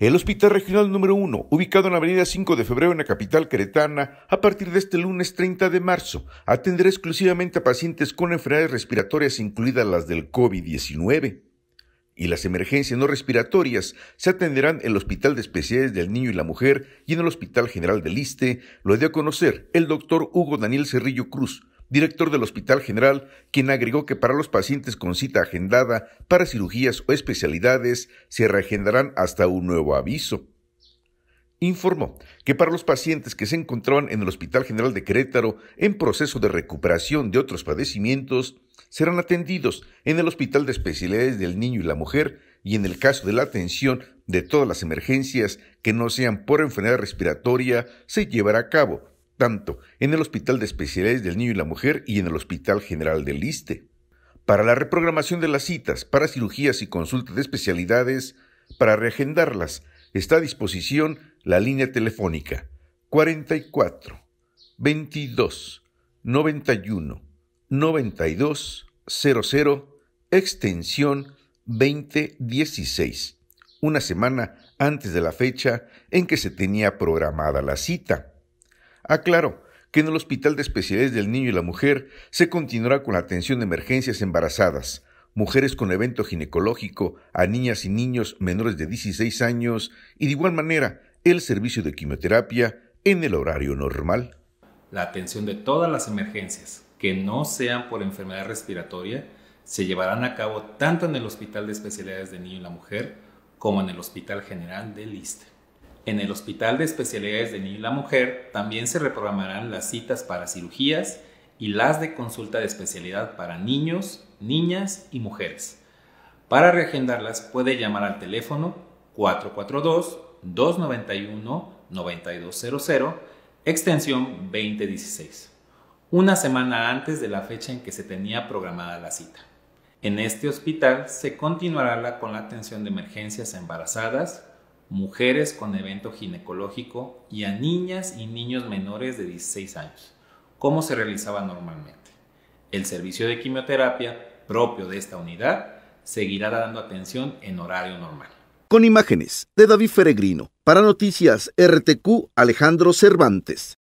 El Hospital Regional número 1, ubicado en la avenida 5 de febrero en la capital queretana, a partir de este lunes 30 de marzo, atenderá exclusivamente a pacientes con enfermedades respiratorias, incluidas las del COVID-19. Y las emergencias no respiratorias se atenderán en el Hospital de Especialidades del Niño y la Mujer y en el Hospital General del Liste, lo dio a conocer el doctor Hugo Daniel Cerrillo Cruz, director del Hospital General, quien agregó que para los pacientes con cita agendada para cirugías o especialidades se reagendarán hasta un nuevo aviso. Informó que para los pacientes que se encontraban en el Hospital General de Querétaro en proceso de recuperación de otros padecimientos, serán atendidos en el Hospital de Especialidades del Niño y la Mujer y en el caso de la atención de todas las emergencias que no sean por enfermedad respiratoria, se llevará a cabo tanto en el Hospital de Especialidades del Niño y la Mujer y en el Hospital General del Liste. Para la reprogramación de las citas, para cirugías y consultas de especialidades, para reagendarlas, está a disposición la línea telefónica 44 22 91 92 00 extensión 2016, una semana antes de la fecha en que se tenía programada la cita. Aclaro ah, que en el Hospital de Especialidades del Niño y la Mujer se continuará con la atención de emergencias embarazadas, mujeres con evento ginecológico, a niñas y niños menores de 16 años y de igual manera el servicio de quimioterapia en el horario normal. La atención de todas las emergencias que no sean por enfermedad respiratoria se llevarán a cabo tanto en el Hospital de Especialidades del Niño y la Mujer como en el Hospital General de Liste. En el Hospital de Especialidades de Niño y la Mujer también se reprogramarán las citas para cirugías y las de consulta de especialidad para niños, niñas y mujeres. Para reagendarlas puede llamar al teléfono 442-291-9200, extensión 2016, una semana antes de la fecha en que se tenía programada la cita. En este hospital se continuará con la atención de emergencias embarazadas, mujeres con evento ginecológico y a niñas y niños menores de 16 años, como se realizaba normalmente. El servicio de quimioterapia propio de esta unidad seguirá dando atención en horario normal. Con imágenes de David Feregrino, para Noticias RTQ Alejandro Cervantes.